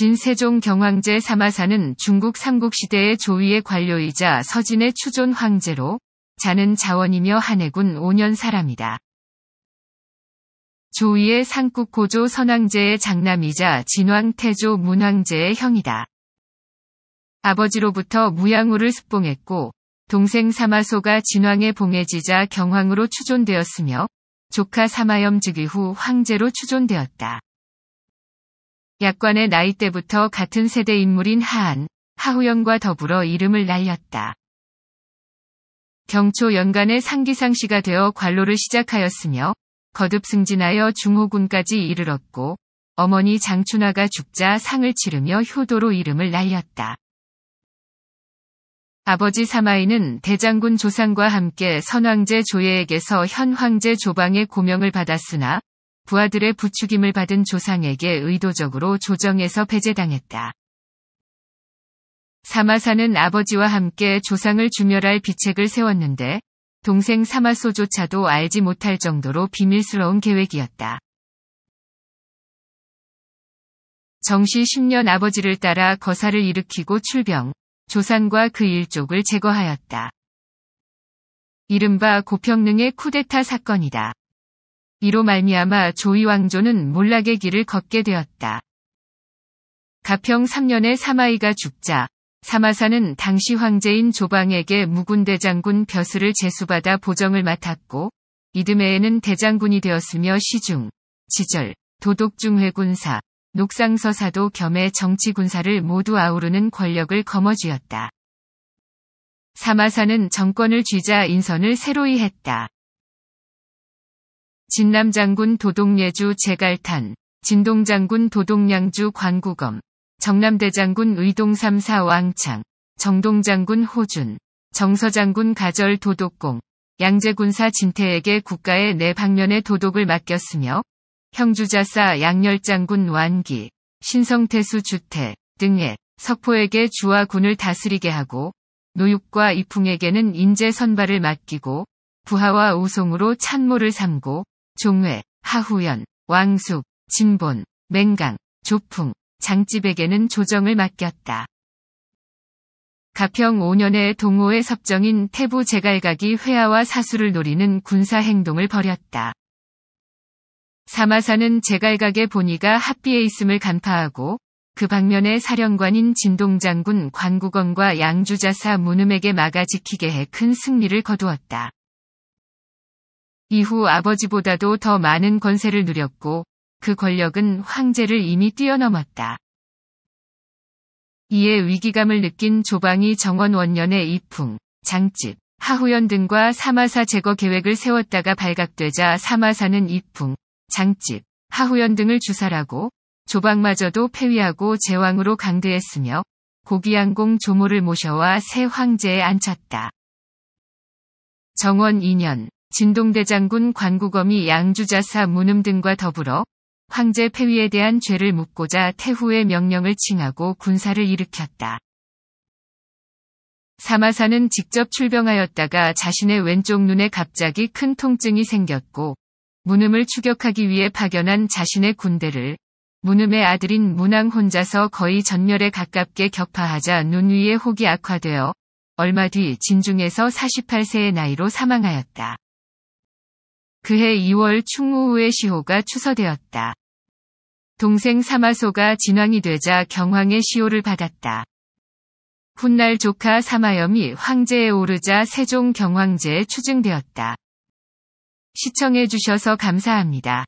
진세종 경황제 사마사는 중국 삼국시대의 조위의 관료이자 서진의 추존 황제로 자는 자원이며 한해군 5년 사람이다. 조위의 상국 고조 선왕제의 장남이자 진왕태조 문왕제의 형이다. 아버지로부터 무양우를 습봉했고 동생 사마소가 진왕의 봉해지자 경황으로 추존되었으며 조카 사마염 즉위 후 황제로 추존되었다. 약관의 나이 때부터 같은 세대 인물인 하한, 하후영과 더불어 이름을 날렸다. 경초 연간의 상기상시가 되어 관로를 시작하였으며 거듭 승진하여 중호군까지 이르렀고 어머니 장춘화가 죽자 상을 치르며 효도로 이름을 날렸다. 아버지 사마이는 대장군 조상과 함께 선왕제 조예에게서 현황제 조방의 고명을 받았으나 부하들의 부추김을 받은 조상에게 의도적으로 조정에서 배제당했다. 사마사는 아버지와 함께 조상을 주멸할 비책을 세웠는데 동생 사마소조차도 알지 못할 정도로 비밀스러운 계획이었다. 정시 10년 아버지를 따라 거사를 일으키고 출병, 조상과 그 일족을 제거하였다. 이른바 고평릉의 쿠데타 사건이다. 이로 말미암아 조이 왕조는 몰락의 길을 걷게 되었다. 가평 3년에 사마이가 죽자 사마사는 당시 황제인 조방에게 무군대장군 벼슬을 제수받아 보정을 맡았고 이듬해에는 대장군이 되었으며 시중, 지절, 도독중회군사, 녹상서사도 겸해 정치군사를 모두 아우르는 권력을 거머쥐었다. 사마사는 정권을 쥐자 인선을 새로이 했다. 진남장군 도동예주 제갈탄, 진동장군 도동양주 광구검 정남대장군 의동삼사 왕창, 정동장군 호준, 정서장군 가절 도독공, 양제군사 진태에게 국가의 내방면의 네 도독을 맡겼으며 형주자사 양열장군 완기, 신성태수 주태 등의 석포에게 주와군을 다스리게 하고 노육과 이풍에게는 인재 선발을 맡기고 부하와 우송으로 찬모를 삼고 종회, 하후연, 왕숙, 진본, 맹강, 조풍, 장집에게는 조정을 맡겼다. 가평 5년의동호회 섭정인 태부 제갈각이 회화와 사수를 노리는 군사 행동을 벌였다. 사마사는 제갈각의 본의가 합비에 있음을 간파하고 그 방면에 사령관인 진동장군 관구건과 양주자사 문음에게 막아 지키게 해 큰 승리를 거두었다. 이후 아버지보다도 더 많은 권세를 누렸고 그 권력은 황제를 이미 뛰어넘었다. 이에 위기감을 느낀 조방이 정원 원년의 이풍, 장집, 하후연 등과 사마사 제거 계획을 세웠다가 발각되자 사마사는 이풍, 장집, 하후연 등을 주살하고 조방마저도 폐위하고 제왕으로 강대했으며 고기양공 조모를 모셔와 새 황제에 앉혔다. 정원 2년, 진동대장군 관구검이 양주자사 무음 등과 더불어 황제 폐위에 대한 죄를 묻고자 태후의 명령을 칭하고 군사를 일으켰다. 사마사는 직접 출병하였다가 자신의 왼쪽 눈에 갑자기 큰 통증이 생겼고 문음을 추격하기 위해 파견한 자신의 군대를 문음의 아들인 문왕 혼자서 거의 전멸에 가깝게 격파하자 눈위에 혹이 악화되어 얼마 뒤 진중에서 48세의 나이로 사망하였다. 그해 2월 충무후의 시호가 추서되었다. 동생 사마소가 진왕이 되자 경황의 시호를 받았다. 훗날 조카 사마염이 황제에 오르자 세종 경황제에 추증되었다. 시청해주셔서 감사합니다.